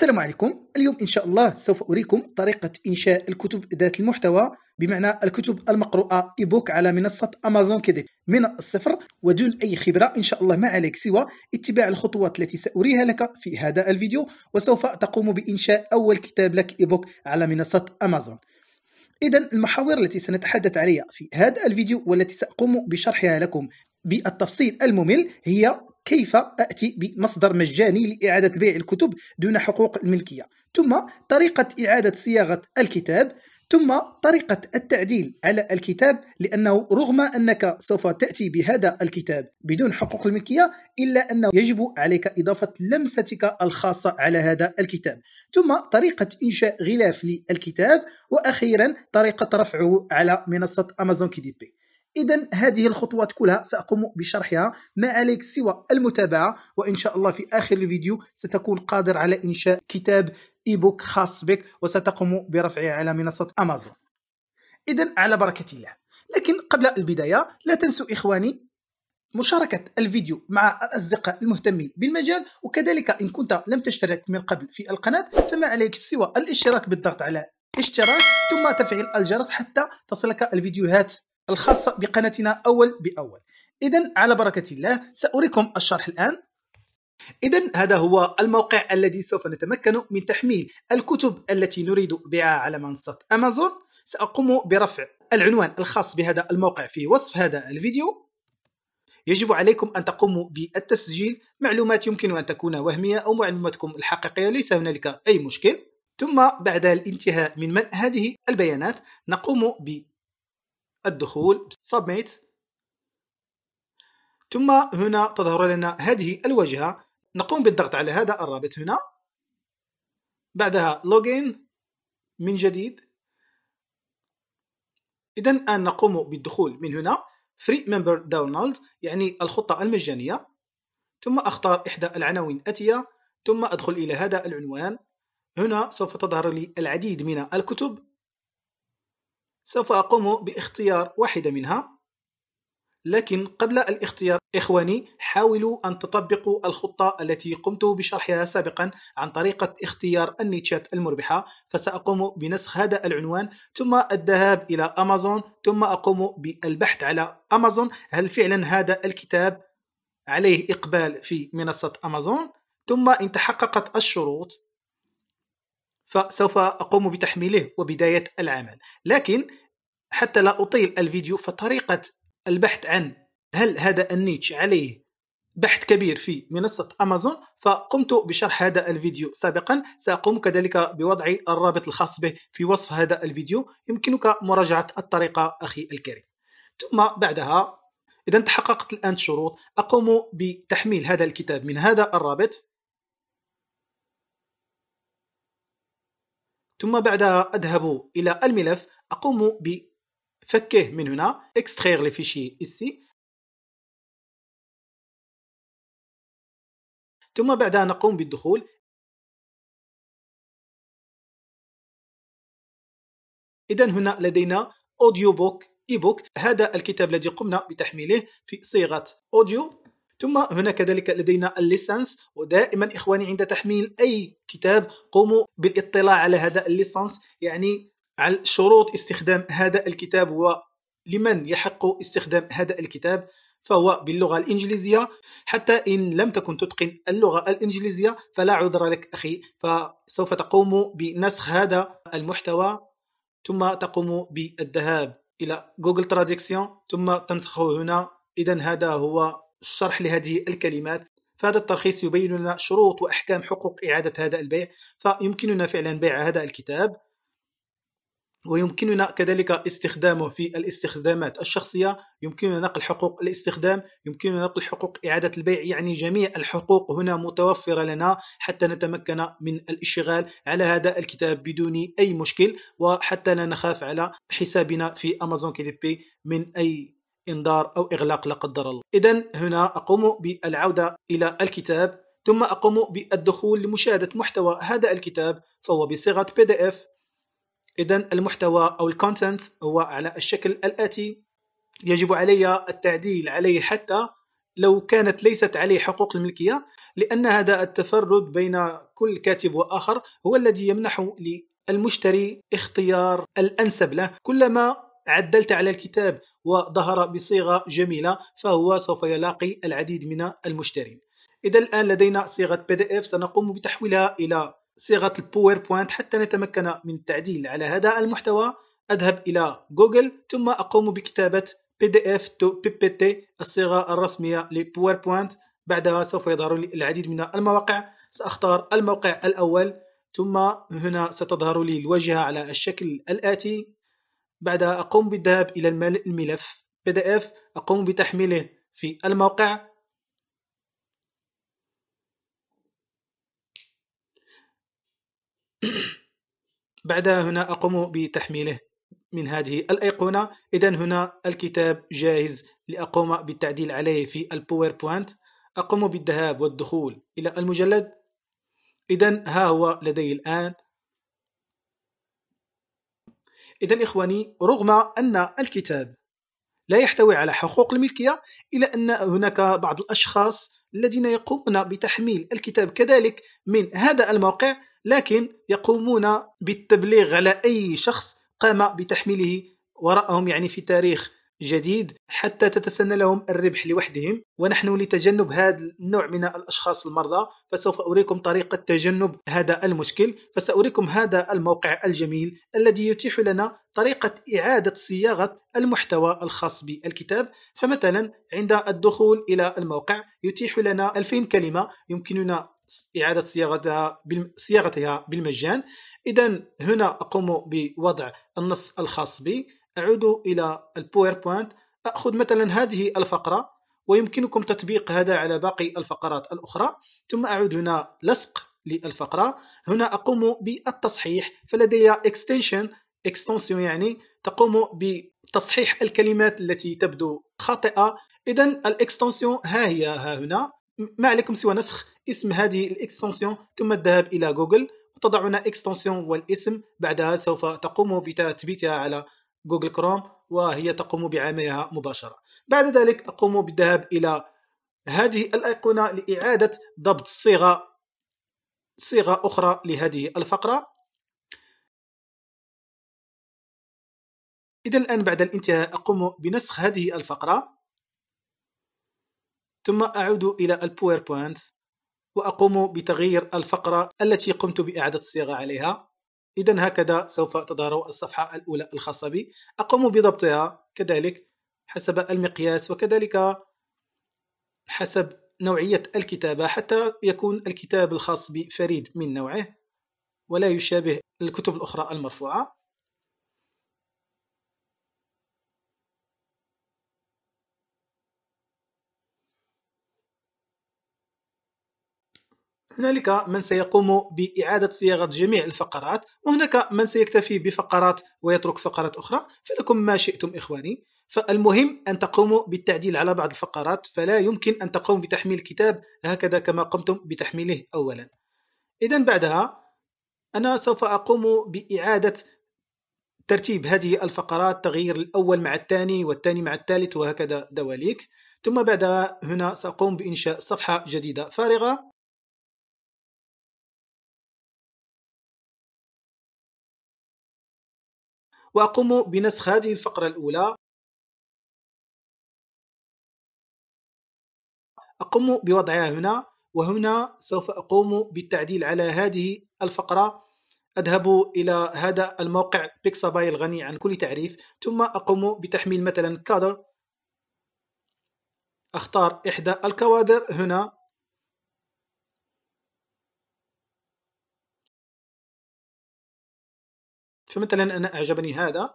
السلام عليكم اليوم إن شاء الله سوف أريكم طريقة إنشاء الكتب ذات المحتوى بمعنى الكتب المقروءة إيبوك على منصة أمازون كيدي من الصفر ودون أي خبرة إن شاء الله ما عليك سوى اتباع الخطوات التي سأريها لك في هذا الفيديو وسوف تقوم بإنشاء أول كتاب لك إيبوك على منصة أمازون إذا المحاور التي سنتحدث عليها في هذا الفيديو والتي سأقوم بشرحها لكم بالتفصيل الممل هي كيف أتي بمصدر مجاني لإعادة بيع الكتب دون حقوق الملكية ثم طريقة إعادة صياغة الكتاب ثم طريقة التعديل على الكتاب لأنه رغم أنك سوف تأتي بهذا الكتاب بدون حقوق الملكية إلا أنه يجب عليك إضافة لمستك الخاصة على هذا الكتاب ثم طريقة إنشاء غلاف للكتاب وأخيرا طريقة رفعه على منصة أمازون كيديبي إذا هذه الخطوات كلها سأقوم بشرحها ما عليك سوى المتابعة وإن شاء الله في آخر الفيديو ستكون قادر على إنشاء كتاب إيبوك خاص بك وستقوم برفعه على منصة أمازون إذا على بركة الله لكن قبل البداية لا تنسوا إخواني مشاركة الفيديو مع الأصدقاء المهتمين بالمجال وكذلك إن كنت لم تشترك من قبل في القناة فما عليك سوى الاشتراك بالضغط على اشتراك ثم تفعيل الجرس حتى تصلك الفيديوهات الخاصة بقناتنا أول بأول إذا على بركة الله سأريكم الشرح الآن إذا هذا هو الموقع الذي سوف نتمكن من تحميل الكتب التي نريد بيعها على منصة أمازون سأقوم برفع العنوان الخاص بهذا الموقع في وصف هذا الفيديو يجب عليكم أن تقوموا بالتسجيل معلومات يمكن أن تكون وهمية أو معلوماتكم الحقيقية ليس هنالك أي مشكل ثم بعد الانتهاء من هذه البيانات نقوم ب الدخول submit ثم هنا تظهر لنا هذه الواجهة نقوم بالضغط على هذا الرابط هنا بعدها login من جديد إذا الآن نقوم بالدخول من هنا free member download يعني الخطة المجانية ثم أختار إحدى العناوين الآتية ثم أدخل إلى هذا العنوان هنا سوف تظهر لي العديد من الكتب سوف أقوم باختيار واحدة منها لكن قبل الاختيار إخواني حاولوا أن تطبقوا الخطة التي قمت بشرحها سابقا عن طريقة اختيار النيتشات المربحة فسأقوم بنسخ هذا العنوان ثم الذهاب إلى أمازون ثم أقوم بالبحث على أمازون هل فعلا هذا الكتاب عليه إقبال في منصة أمازون ثم إن تحققت الشروط فسوف أقوم بتحميله وبداية العمل لكن حتى لا أطيل الفيديو فطريقة البحث عن هل هذا النيتش عليه بحث كبير في منصة أمازون فقمت بشرح هذا الفيديو سابقا سأقوم كذلك بوضع الرابط الخاص به في وصف هذا الفيديو يمكنك مراجعة الطريقة أخي الكريم ثم بعدها إذا تحققت الآن شروط أقوم بتحميل هذا الكتاب من هذا الرابط ثم بعدها أذهب إلى الملف أقوم بفكه من هنا extraire لي fichiers ici ثم بعدها نقوم بالدخول إذا هنا لدينا أوديو بوك إي بوك هذا الكتاب الذي قمنا بتحميله في صيغة أوديو ثم هنا كذلك لدينا الليسانس ودائما إخواني عند تحميل أي كتاب قوموا بالاطلاع على هذا الليسانس يعني على شروط استخدام هذا الكتاب ولمن يحق استخدام هذا الكتاب فهو باللغة الإنجليزية حتى إن لم تكن تتقن اللغة الإنجليزية فلا عذر لك أخي فسوف تقوم بنسخ هذا المحتوى ثم تقوم بالذهاب إلى جوجل تراديكسيون ثم تنسخه هنا إذا هذا هو الشرح لهذه الكلمات فهذا الترخيص يبين لنا شروط وأحكام حقوق إعادة هذا البيع فيمكننا فعلا بيع هذا الكتاب ويمكننا كذلك استخدامه في الاستخدامات الشخصية يمكننا نقل حقوق الاستخدام يمكننا نقل حقوق إعادة البيع يعني جميع الحقوق هنا متوفرة لنا حتى نتمكن من الاشتغال على هذا الكتاب بدون أي مشكل وحتى لا نخاف على حسابنا في أمازون كيدبي من أي انذار أو إغلاق لا قدر الله إذا هنا أقوم بالعودة إلى الكتاب ثم أقوم بالدخول لمشاهدة محتوى هذا الكتاب فهو بصيغة بي دي اف إذا المحتوى أو الكونتنت هو على الشكل الآتي يجب علي التعديل عليه حتى لو كانت ليست عليه حقوق الملكية لأن هذا التفرد بين كل كاتب وآخر هو الذي يمنح للمشتري اختيار الأنسب له كلما عدلت على الكتاب وظهر بصيغة جميلة فهو سوف يلاقي العديد من المشترين إذا الآن لدينا صيغة PDF سنقوم بتحويلها إلى صيغة PowerPoint حتى نتمكن من التعديل على هذا المحتوى أذهب إلى جوجل ثم أقوم بكتابة PDF to PPT الصيغة الرسمية لباوربوينت بعدها سوف يظهر لي العديد من المواقع سأختار الموقع الأول ثم هنا ستظهر لي الواجهة على الشكل الآتي بعدها أقوم بالذهاب إلى الملف PDF أقوم بتحميله في الموقع بعدها هنا أقوم بتحميله من هذه الأيقونة إذا هنا الكتاب جاهز لأقوم بالتعديل عليه في الباوربوينت أقوم بالذهاب والدخول إلى المجلد إذا ها هو لدي الآن إذا إخواني رغم أن الكتاب لا يحتوي على حقوق الملكية إلا أن هناك بعض الأشخاص الذين يقومون بتحميل الكتاب كذلك من هذا الموقع لكن يقومون بالتبليغ على أي شخص قام بتحميله وراءهم يعني في تاريخ جديد حتى تتسنى لهم الربح لوحدهم ونحن لتجنب هذا النوع من الأشخاص المرضى فسوف أريكم طريقة تجنب هذا المشكل فسأريكم هذا الموقع الجميل الذي يتيح لنا طريقة إعادة صياغة المحتوى الخاص بالكتاب فمثلا عند الدخول إلى الموقع يتيح لنا 2000 كلمة يمكننا إعادة صياغتها صياغتها بالمجان إذا هنا أقوم بوضع النص الخاص بي أعود إلى البويربوينت أخذ مثلا هذه الفقرة ويمكنكم تطبيق هذا على باقي الفقرات الأخرى ثم أعود هنا لصق للفقرة هنا أقوم بالتصحيح فلدي extension extension يعني تقوم بتصحيح الكلمات التي تبدو خاطئة إذا الإكستنسيون ها هي ها هنا ما عليكم سوى نسخ اسم هذه الإكستنسيون ثم الذهاب إلى جوجل وتضعون إكستنسيون والاسم بعدها سوف تقوم بتثبيتها على جوجل كروم وهي تقوم بعملها مباشرة بعد ذلك تقوم بالذهاب إلى هذه الأيقونة لإعادة ضبط صيغة صيغة أخرى لهذه الفقرة إذا الآن بعد الانتهاء أقوم بنسخ هذه الفقرة ثم أعود إلى الباوربوينت وأقوم بتغيير الفقرة التي قمت بإعادة الصياغة عليها إذا هكذا سوف تظهر الصفحة الأولى الخاصة بي أقوم بضبطها كذلك حسب المقياس وكذلك حسب نوعية الكتابة حتى يكون الكتاب الخاص بي فريد من نوعه ولا يشابه الكتب الأخرى المرفوعة هنالك من سيقوم بإعادة صياغة جميع الفقرات وهناك من سيكتفي بفقرات ويترك فقرات أخرى فلكم ما شئتم إخواني فالمهم أن تقوموا بالتعديل على بعض الفقرات فلا يمكن أن تقوم بتحميل الكتاب هكذا كما قمتم بتحميله أولا إذا بعدها أنا سوف أقوم بإعادة ترتيب هذه الفقرات تغيير الأول مع الثاني والثاني مع الثالث وهكذا دواليك ثم بعد هنا سأقوم بإنشاء صفحة جديدة فارغة وأقوم بنسخ هذه الفقرة الأولى أقوم بوضعها هنا وهنا سوف أقوم بالتعديل على هذه الفقرة أذهب إلى هذا الموقع بيكساباي الغني عن كل تعريف ثم أقوم بتحميل مثلا كادر أختار إحدى الكوادر هنا فمثلا أنا أعجبني هذا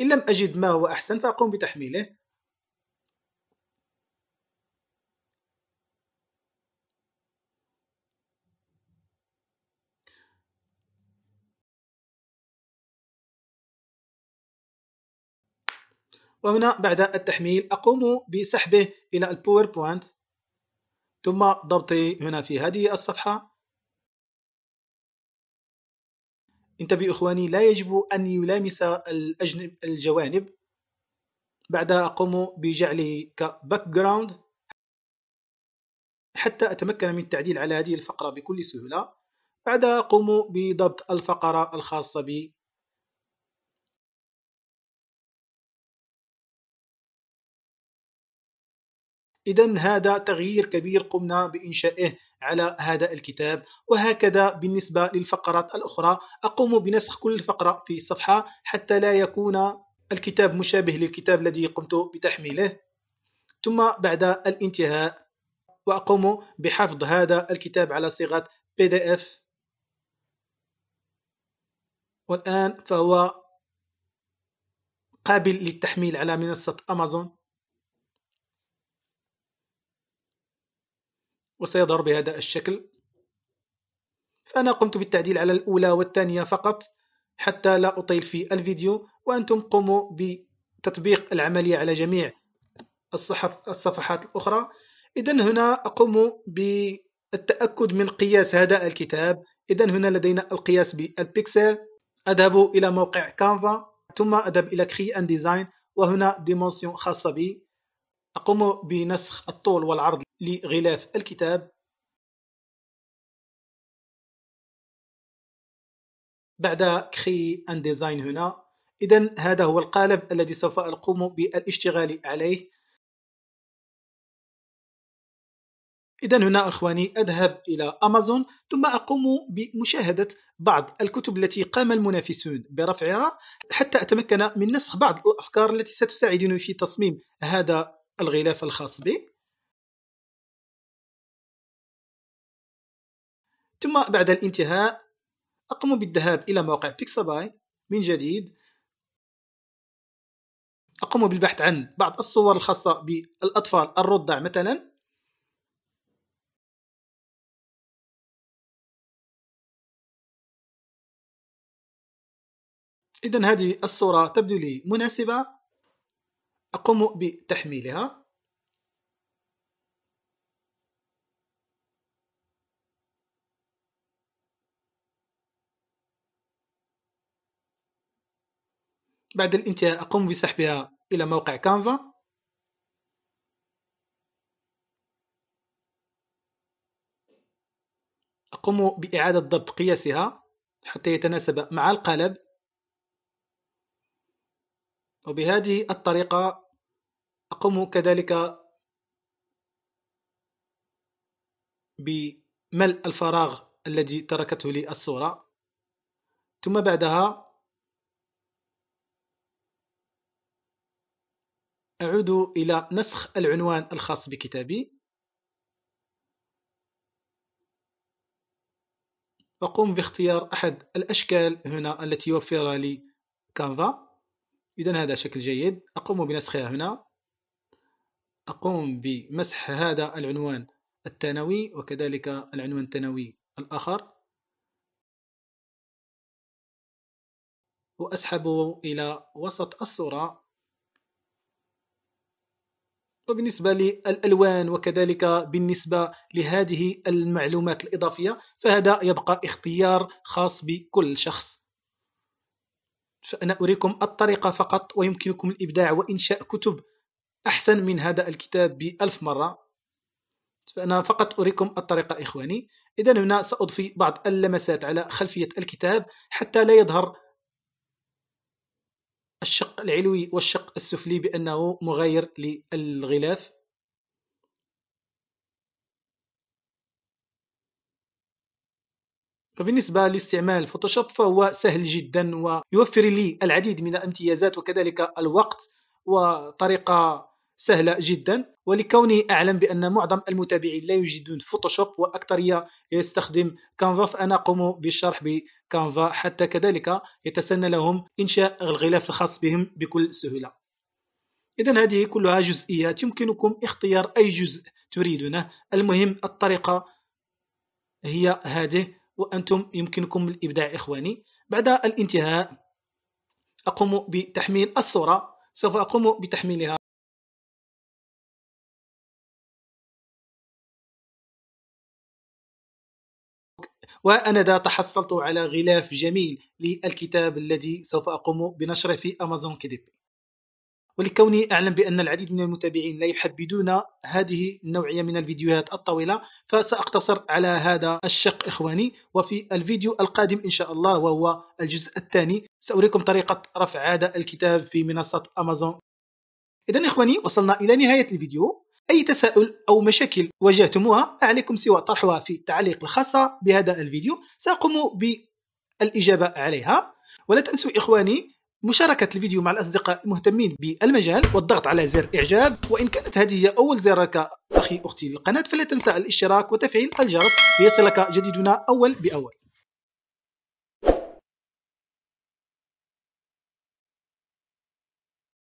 إن لم أجد ما هو أحسن فأقوم بتحميله وهنا بعد التحميل أقوم بسحبه إلى الباوربوينت ثم ضبطي هنا في هذه الصفحة انتبهوا إخواني لا يجب أن يلامس الأجنب الجوانب بعدها أقوم بجعله كباك جراوند حتى أتمكن من التعديل على هذه الفقرة بكل سهولة بعدها أقوم بضبط الفقرة الخاصة بي إذا هذا تغيير كبير قمنا بإنشائه على هذا الكتاب وهكذا بالنسبة للفقرات الأخرى أقوم بنسخ كل فقرة في الصفحة حتى لا يكون الكتاب مشابه للكتاب الذي قمت بتحميله ثم بعد الانتهاء وأقوم بحفظ هذا الكتاب على صيغة PDF والآن فهو قابل للتحميل على منصة أمازون وسيظهر بهذا الشكل فأنا قمت بالتعديل على الأولى والثانية فقط حتى لا أطيل في الفيديو وأنتم قوموا بتطبيق العملية على جميع الصحف الصفحات الأخرى إذا هنا أقوم بالتأكد من قياس هذا الكتاب إذا هنا لدينا القياس بالبيكسل أذهب إلى موقع كانفا ثم أذهب إلى كري أن ديزاين وهنا ديمونسيون خاصة بي أقوم بنسخ الطول والعرض لغلاف الكتاب بعد كخي ان ديزاين هنا اذا هذا هو القالب الذي سوف اقوم بالاشتغال عليه إذا هنا أخواني أذهب إلى أمازون ثم أقوم بمشاهدة بعض الكتب التي قام المنافسون برفعها حتى أتمكن من نسخ بعض الأفكار التي ستساعدني في تصميم هذا الغلاف الخاص بي ثم بعد الانتهاء أقوم بالذهاب إلى موقع بيكساباي من جديد أقوم بالبحث عن بعض الصور الخاصة بالأطفال الرضع مثلا إذا هذه الصورة تبدو لي مناسبة أقوم بتحميلها بعد الانتهاء اقوم بسحبها إلى موقع كانفا اقوم بإعادة ضبط قياسها حتى يتناسب مع القالب وبهذه الطريقة أقوم كذلك بملء الفراغ الذي تركته لي الصورة ثم بعدها أعود إلى نسخ العنوان الخاص بكتابي أقوم باختيار أحد الأشكال هنا التي يوفرها لي كانفا إذا هذا شكل جيد أقوم بنسخها هنا أقوم بمسح هذا العنوان الثانوي وكذلك العنوان الثانوي الآخر وأسحبه إلى وسط الصورة وبالنسبة للألوان وكذلك بالنسبة لهذه المعلومات الإضافية فهذا يبقى اختيار خاص بكل شخص فأنا أريكم الطريقة فقط ويمكنكم الإبداع وإنشاء كتب أحسن من هذا الكتاب بألف مرة فأنا فقط أريكم الطريقة إخواني إذا هنا سأضفي بعض اللمسات على خلفية الكتاب حتى لا يظهر الشق العلوي والشق السفلي بأنه مغاير للغلاف وبالنسبة لاستعمال فوتوشوب فهو سهل جدا ويوفر لي العديد من الامتيازات وكذلك الوقت وطريقة سهلة جدا ولكوني أعلم بأن معظم المتابعين لا يجدون فوتوشوب وأكثرية يستخدم كانفا فأنا أقوم بالشرح بكانفا حتى كذلك يتسنى لهم إنشاء الغلاف الخاص بهم بكل سهولة إذا هذه كلها جزئيات يمكنكم اختيار أي جزء تريدونه المهم الطريقة هي هذه وأنتم يمكنكم الإبداع إخواني بعد الانتهاء أقوم بتحميل الصورة سوف أقوم بتحميلها وأنا ذا تحصلت على غلاف جميل للكتاب الذي سوف أقوم بنشره في أمازون كدبي ولكوني أعلم بأن العديد من المتابعين لا يحبذون هذه النوعية من الفيديوهات الطويلة فسأقتصر على هذا الشق إخواني وفي الفيديو القادم إن شاء الله وهو الجزء الثاني سأريكم طريقة رفع هذا الكتاب في منصة أمازون إذا إخواني وصلنا إلى نهاية الفيديو أي تساؤل أو مشاكل واجهتموها عليكم سوى طرحها في التعليق الخاصة بهذا الفيديو سأقوم بالإجابة عليها ولا تنسوا إخواني مشاركة الفيديو مع الأصدقاء المهتمين بالمجال والضغط على زر إعجاب وإن كانت هذه هي أول زيارة أخي أختي للقناة فلا تنسى الاشتراك وتفعيل الجرس ليصلك جديدنا أول بأول